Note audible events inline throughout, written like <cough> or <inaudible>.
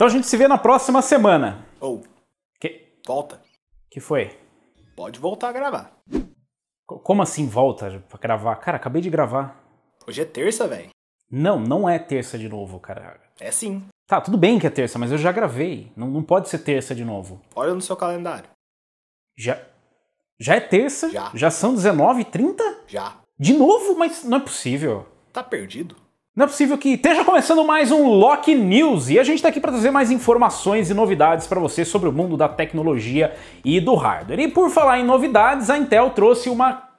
Então a gente se vê na próxima semana. Ou. Oh. Que... Volta. Que foi? Pode voltar a gravar. Como assim volta pra gravar? Cara, acabei de gravar. Hoje é terça, velho. Não, não é terça de novo, cara. É sim. Tá, tudo bem que é terça, mas eu já gravei. Não, não pode ser terça de novo. Olha no seu calendário. Já. Já é terça? Já. Já são 19h30? Já. De novo? Mas não é possível. Tá perdido. Não é possível que esteja começando mais um Lock News e a gente está aqui para trazer mais informações e novidades para você sobre o mundo da tecnologia e do hardware. E por falar em novidades, a Intel trouxe uma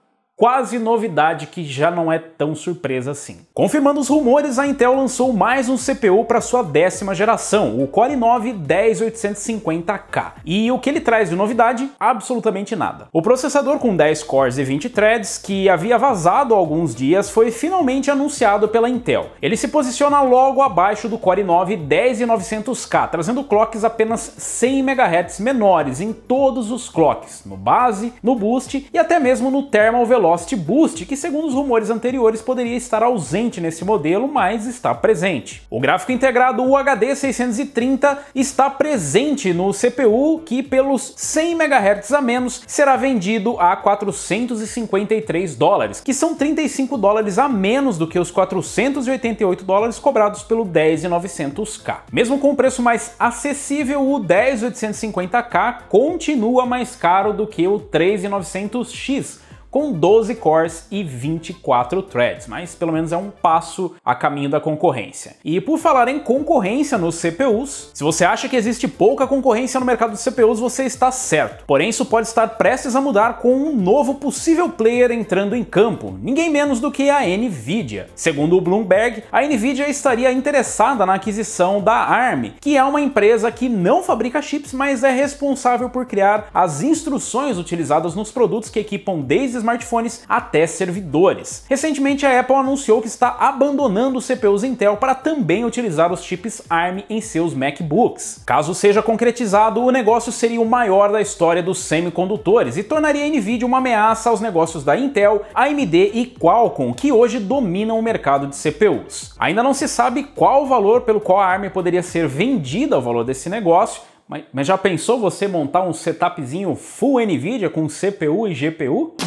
quase novidade que já não é tão surpresa assim. Confirmando os rumores, a Intel lançou mais um CPU para sua décima geração, o Core 9 10850K. E o que ele traz de novidade? Absolutamente nada. O processador com 10 cores e 20 threads, que havia vazado há alguns dias, foi finalmente anunciado pela Intel. Ele se posiciona logo abaixo do Core 9 10900K, trazendo clocks apenas 100 MHz menores em todos os clocks, no base, no boost e até mesmo no thermal velocidade Velocity Boost, que segundo os rumores anteriores poderia estar ausente nesse modelo, mas está presente. O gráfico integrado UHD 630 está presente no CPU, que pelos 100 MHz a menos será vendido a 453 dólares, que são 35 dólares a menos do que os 488 dólares cobrados pelo 10900K. Mesmo com um preço mais acessível, o 10850K continua mais caro do que o 3900X, com 12 cores e 24 threads, mas pelo menos é um passo a caminho da concorrência. E por falar em concorrência nos CPUs, se você acha que existe pouca concorrência no mercado de CPUs, você está certo. Porém, isso pode estar prestes a mudar com um novo possível player entrando em campo, ninguém menos do que a Nvidia. Segundo o Bloomberg, a Nvidia estaria interessada na aquisição da ARM, que é uma empresa que não fabrica chips, mas é responsável por criar as instruções utilizadas nos produtos que equipam desde smartphones até servidores. Recentemente, a Apple anunciou que está abandonando os CPUs Intel para também utilizar os chips ARM em seus MacBooks. Caso seja concretizado, o negócio seria o maior da história dos semicondutores e tornaria a Nvidia uma ameaça aos negócios da Intel, AMD e Qualcomm, que hoje dominam o mercado de CPUs. Ainda não se sabe qual o valor pelo qual a ARM poderia ser vendida ao valor desse negócio, mas, mas já pensou você montar um setupzinho full NVIDIA com CPU e GPU?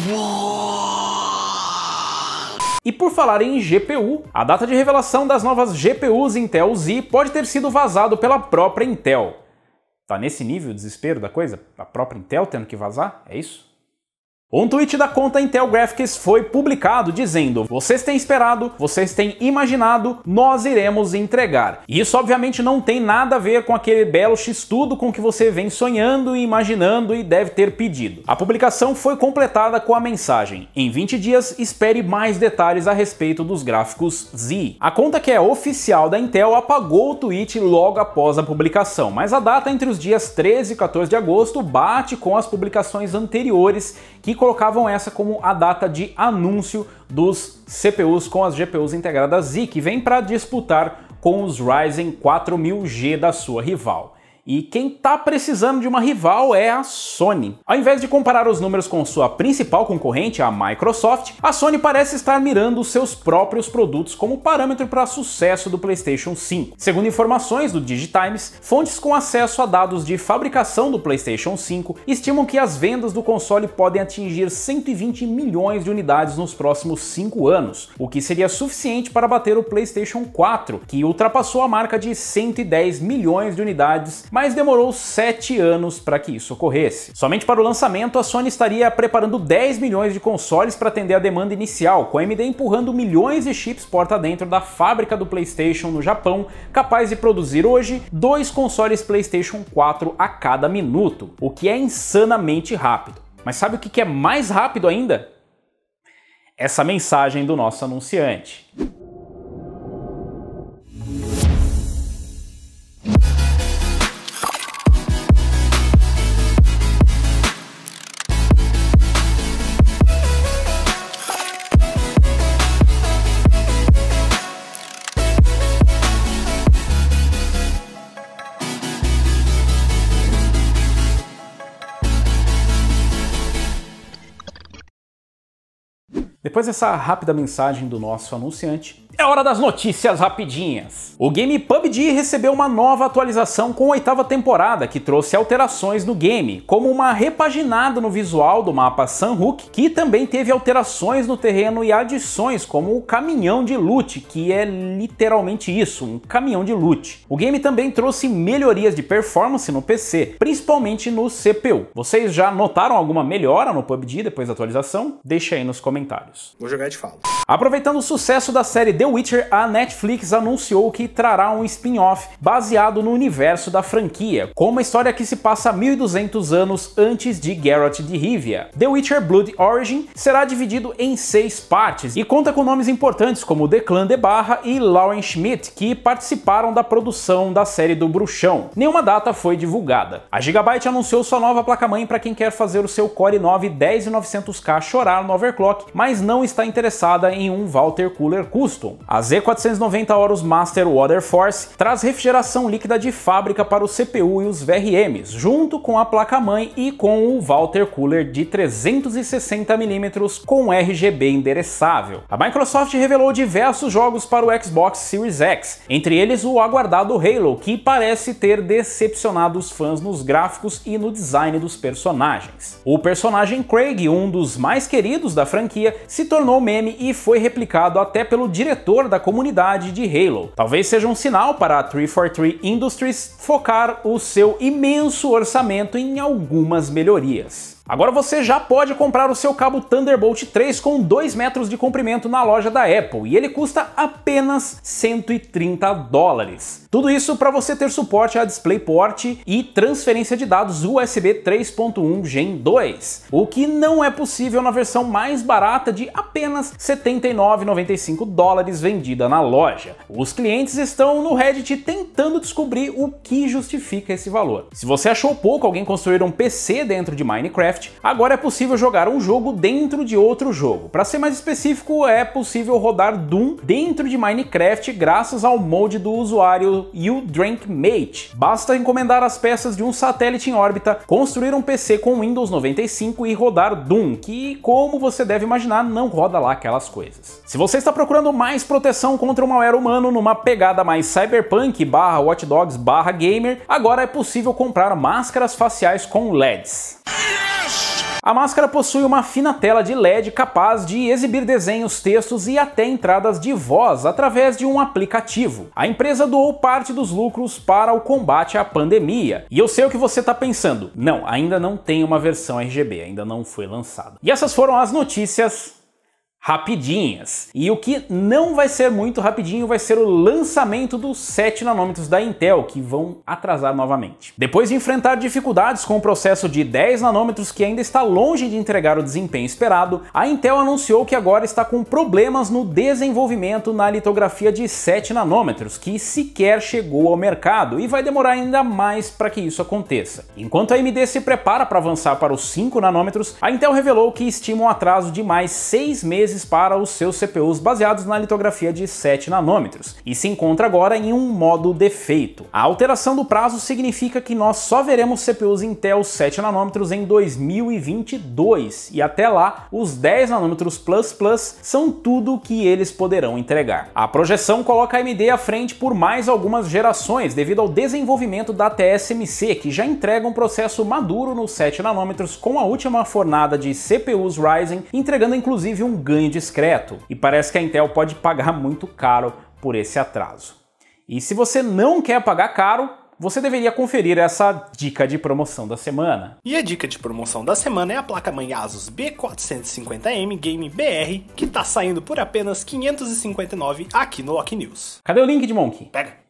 E por falar em GPU, a data de revelação das novas GPUs Intel Z pode ter sido vazado pela própria Intel. Tá nesse nível o desespero da coisa? A própria Intel tendo que vazar? É isso? Um tweet da conta Intel Graphics foi publicado dizendo: Vocês têm esperado, vocês têm imaginado, nós iremos entregar. E isso obviamente não tem nada a ver com aquele belo x-tudo com que você vem sonhando e imaginando e deve ter pedido. A publicação foi completada com a mensagem: Em 20 dias, espere mais detalhes a respeito dos gráficos Z. A conta que é oficial da Intel apagou o tweet logo após a publicação, mas a data entre os dias 13 e 14 de agosto bate com as publicações anteriores que e colocavam essa como a data de anúncio dos CPUs com as GPUs integradas e que vem para disputar com os Ryzen 4000G da sua rival e quem tá precisando de uma rival é a Sony. Ao invés de comparar os números com sua principal concorrente, a Microsoft, a Sony parece estar mirando seus próprios produtos como parâmetro para sucesso do PlayStation 5. Segundo informações do Digitimes, fontes com acesso a dados de fabricação do PlayStation 5 estimam que as vendas do console podem atingir 120 milhões de unidades nos próximos 5 anos, o que seria suficiente para bater o PlayStation 4, que ultrapassou a marca de 110 milhões de unidades mas demorou 7 anos para que isso ocorresse. Somente para o lançamento, a Sony estaria preparando 10 milhões de consoles para atender a demanda inicial, com a AMD empurrando milhões de chips porta dentro da fábrica do PlayStation no Japão, capaz de produzir hoje dois consoles PlayStation 4 a cada minuto, o que é insanamente rápido. Mas sabe o que é mais rápido ainda? Essa mensagem do nosso anunciante. Depois dessa rápida mensagem do nosso anunciante, é hora das notícias rapidinhas. O game PUBG recebeu uma nova atualização com a oitava temporada, que trouxe alterações no game, como uma repaginada no visual do mapa Sunhook, que também teve alterações no terreno e adições como o caminhão de loot, que é literalmente isso, um caminhão de loot. O game também trouxe melhorias de performance no PC, principalmente no CPU. Vocês já notaram alguma melhora no PUBG depois da atualização? Deixa aí nos comentários. Vou jogar de falo. Aproveitando o sucesso da série The The Witcher, a Netflix anunciou que trará um spin-off baseado no universo da franquia, com uma história que se passa 1200 anos antes de Geralt de Rivia. The Witcher Blood Origin será dividido em seis partes e conta com nomes importantes como Declan de Barra e Lauren Schmidt, que participaram da produção da série do Bruxão. Nenhuma data foi divulgada. A Gigabyte anunciou sua nova placa-mãe para quem quer fazer o seu Core 9 10900K chorar no overclock, mas não está interessada em um Walter Cooler Custom. A Z490 Horus Master Water Force traz refrigeração líquida de fábrica para o CPU e os VRMs, junto com a placa-mãe e com o Walter Cooler de 360mm com RGB endereçável. A Microsoft revelou diversos jogos para o Xbox Series X, entre eles o aguardado Halo, que parece ter decepcionado os fãs nos gráficos e no design dos personagens. O personagem Craig, um dos mais queridos da franquia, se tornou meme e foi replicado até pelo diretor setor da comunidade de Halo. Talvez seja um sinal para a 343 Industries focar o seu imenso orçamento em algumas melhorias. Agora você já pode comprar o seu cabo Thunderbolt 3 com 2 metros de comprimento na loja da Apple e ele custa apenas 130 dólares. Tudo isso para você ter suporte a DisplayPort e transferência de dados USB 3.1 Gen 2, o que não é possível na versão mais barata de apenas 79,95 dólares vendida na loja. Os clientes estão no Reddit tentando descobrir o que justifica esse valor. Se você achou pouco alguém construir um PC dentro de Minecraft, Minecraft, agora é possível jogar um jogo dentro de outro jogo. Para ser mais específico, é possível rodar Doom dentro de Minecraft graças ao mod do usuário You Drink Mate. Basta encomendar as peças de um satélite em órbita, construir um PC com Windows 95 e rodar Doom, que, como você deve imaginar, não roda lá aquelas coisas. Se você está procurando mais proteção contra o malware humano numa pegada mais cyberpunk barra Watch Dogs barra gamer, agora é possível comprar máscaras faciais com LEDs. A máscara possui uma fina tela de LED capaz de exibir desenhos, textos e até entradas de voz através de um aplicativo. A empresa doou parte dos lucros para o combate à pandemia. E eu sei o que você está pensando. Não, ainda não tem uma versão RGB, ainda não foi lançada. E essas foram as notícias rapidinhas. E o que não vai ser muito rapidinho vai ser o lançamento dos 7 nanômetros da Intel, que vão atrasar novamente. Depois de enfrentar dificuldades com o processo de 10 nanômetros que ainda está longe de entregar o desempenho esperado, a Intel anunciou que agora está com problemas no desenvolvimento na litografia de 7 nanômetros, que sequer chegou ao mercado e vai demorar ainda mais para que isso aconteça. Enquanto a AMD se prepara para avançar para os 5 nanômetros, a Intel revelou que estima um atraso de mais 6 meses vezes para os seus CPUs baseados na litografia de 7 nanômetros, e se encontra agora em um modo defeito. A alteração do prazo significa que nós só veremos CPUs Intel 7 nanômetros em 2022, e até lá, os 10 nanômetros Plus Plus são tudo que eles poderão entregar. A projeção coloca a AMD à frente por mais algumas gerações, devido ao desenvolvimento da TSMC, que já entrega um processo maduro nos 7 nanômetros com a última fornada de CPUs Ryzen, entregando inclusive um ganho ganho discreto e parece que a Intel pode pagar <laughs> muito caro por esse atraso. E se você não quer pagar caro, você deveria conferir essa dica de promoção da semana. E a dica de promoção da semana é a placa-mãe Asus B450M Game BR, que está saindo por apenas 559 aqui no Lock News. Cadê o link de Monkey? Pega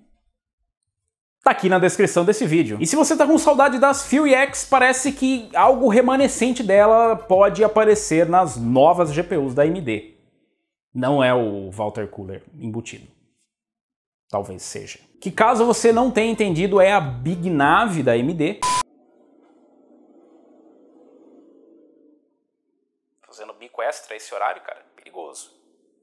tá aqui na descrição desse vídeo. E se você tá com saudade das Fury X, parece que algo remanescente dela pode aparecer nas novas GPUs da AMD. Não é o Walter Cooler embutido. Talvez seja. Que caso você não tenha entendido, é a Big Nave da AMD. Fazendo bico extra esse horário, cara, perigoso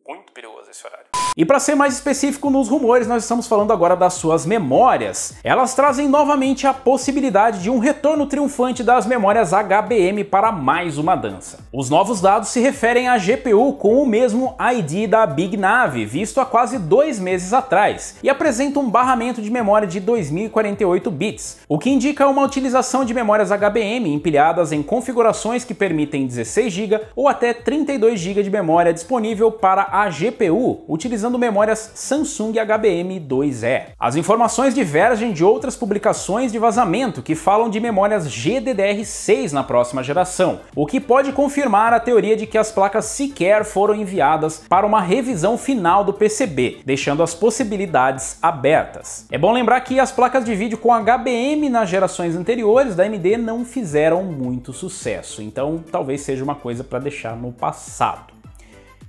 muito perigoso esse horário. E para ser mais específico nos rumores, nós estamos falando agora das suas memórias. Elas trazem novamente a possibilidade de um retorno triunfante das memórias HBM para mais uma dança. Os novos dados se referem à GPU com o mesmo ID da Big Nave, visto há quase dois meses atrás, e apresenta um barramento de memória de 2048 bits, o que indica uma utilização de memórias HBM empilhadas em configurações que permitem 16 GB ou até 32 GB de memória disponível para a GPU utilizando memórias Samsung HBM2E. As informações divergem de outras publicações de vazamento que falam de memórias GDDR6 na próxima geração, o que pode confirmar a teoria de que as placas sequer foram enviadas para uma revisão final do PCB, deixando as possibilidades abertas. É bom lembrar que as placas de vídeo com HBM nas gerações anteriores da AMD não fizeram muito sucesso, então talvez seja uma coisa para deixar no passado.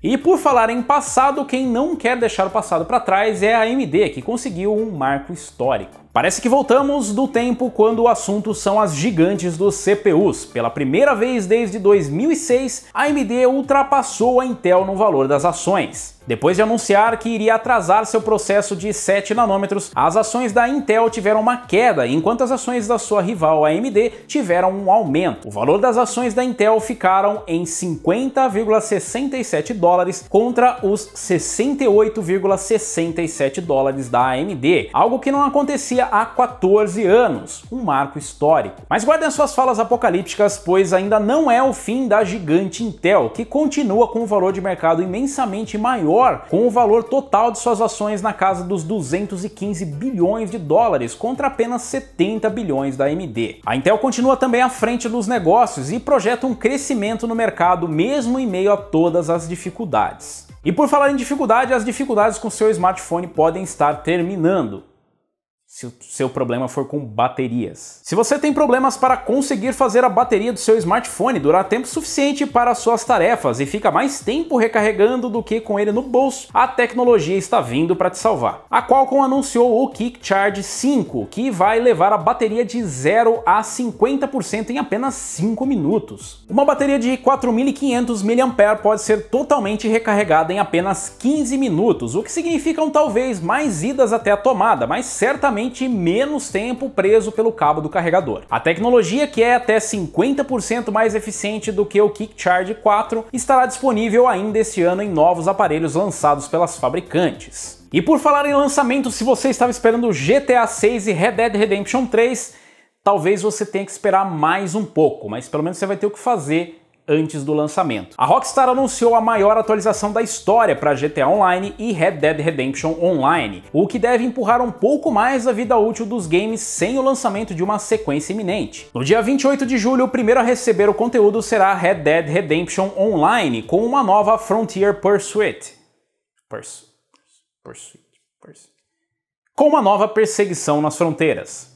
E por falar em passado, quem não quer deixar o passado para trás é a AMD, que conseguiu um marco histórico. Parece que voltamos do tempo quando o assunto são as gigantes dos CPUs. Pela primeira vez desde 2006, a AMD ultrapassou a Intel no valor das ações. Depois de anunciar que iria atrasar seu processo de 7 nanômetros, as ações da Intel tiveram uma queda, enquanto as ações da sua rival AMD tiveram um aumento. O valor das ações da Intel ficaram em 50,67 dólares contra os 68,67 dólares da AMD, algo que não acontecia Rússia há 14 anos, um marco histórico. Mas guardem suas falas apocalípticas, pois ainda não é o fim da gigante Intel, que continua com um valor de mercado imensamente maior, com o valor total de suas ações na casa dos 215 bilhões de dólares contra apenas 70 bilhões da AMD. A Intel continua também à frente dos negócios e projeta um crescimento no mercado mesmo em meio a todas as dificuldades. E por falar em dificuldade, as dificuldades com seu smartphone podem estar terminando se o seu problema for com baterias. Se você tem problemas para conseguir fazer a bateria do seu smartphone durar tempo suficiente para suas tarefas e fica mais tempo recarregando do que com ele no bolso, a tecnologia está vindo para te salvar. A Qualcomm anunciou o Kick Charge 5, que vai levar a bateria de 0 a 50% em apenas 5 minutos. Uma bateria de 4.500 mAh pode ser totalmente recarregada em apenas 15 minutos, o que significam talvez mais idas até a tomada, mas certamente teoricamente menos tempo preso pelo cabo do carregador. A tecnologia, que é até 50% mais eficiente do que o Kick Charge 4, estará disponível ainda este ano em novos aparelhos lançados pelas fabricantes. E por falar em lançamento, se você estava esperando GTA 6 e Red Dead Redemption 3, talvez você tenha que esperar mais um pouco, mas pelo menos você vai ter o que fazer antes do lançamento. A Rockstar anunciou a maior atualização da história para GTA Online e Red Dead Redemption Online, o que deve empurrar um pouco mais a vida útil dos games sem o lançamento de uma sequência iminente. No dia 28 de julho, o primeiro a receber o conteúdo será Red Dead Redemption Online, com uma nova Frontier Pursuit. Pursuit. Pursuit. Pursuit. Com uma nova perseguição nas fronteiras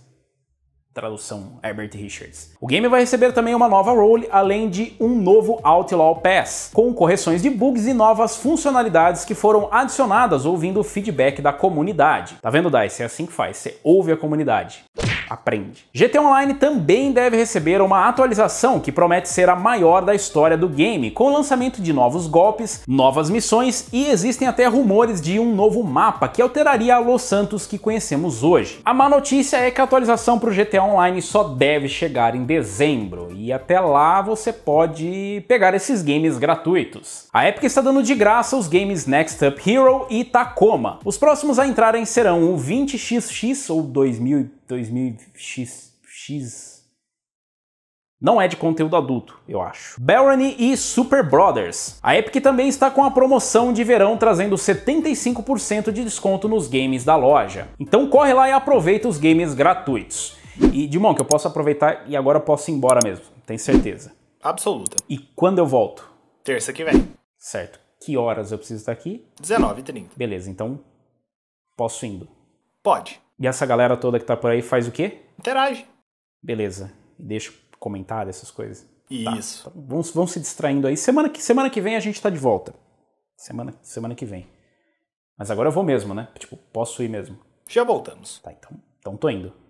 tradução Herbert Richards. O game vai receber também uma nova role, além de um novo Outlaw Pass, com correções de bugs e novas funcionalidades que foram adicionadas ouvindo o feedback da comunidade. Tá vendo, DICE? É assim que faz, você ouve a comunidade aprende. GT Online também deve receber uma atualização que promete ser a maior da história do game, com o lançamento de novos golpes, novas missões e existem até rumores de um novo mapa que alteraria a Los Santos que conhecemos hoje. A má notícia é que a atualização para o GTA Online só deve chegar em dezembro e até lá você pode pegar esses games gratuitos. A Epic está dando de graça os games Next Up Hero e Tacoma. Os próximos a entrarem serão o 20xx ou 2000 2000X. X. Não é de conteúdo adulto, eu acho. Barony e Super Brothers. A Epic também está com a promoção de verão trazendo 75% de desconto nos games da loja. Então corre lá e aproveita os games gratuitos. E, Dimon, que eu posso aproveitar e agora posso ir embora mesmo, tem certeza. Absoluta. E quando eu volto? Terça que vem. Certo. Que horas eu preciso estar aqui? 19h30. Beleza, então posso indo. Pode. E essa galera toda que tá por aí faz o quê? Interage. Beleza. Deixa comentário, essas coisas. Tá. Isso. Tá. Vão, se distraindo aí. Semana que, semana que vem a gente tá de volta. Semana, semana que vem. Mas agora eu vou mesmo, né? Tipo, posso ir mesmo. Já voltamos. Tá, então, então tô indo.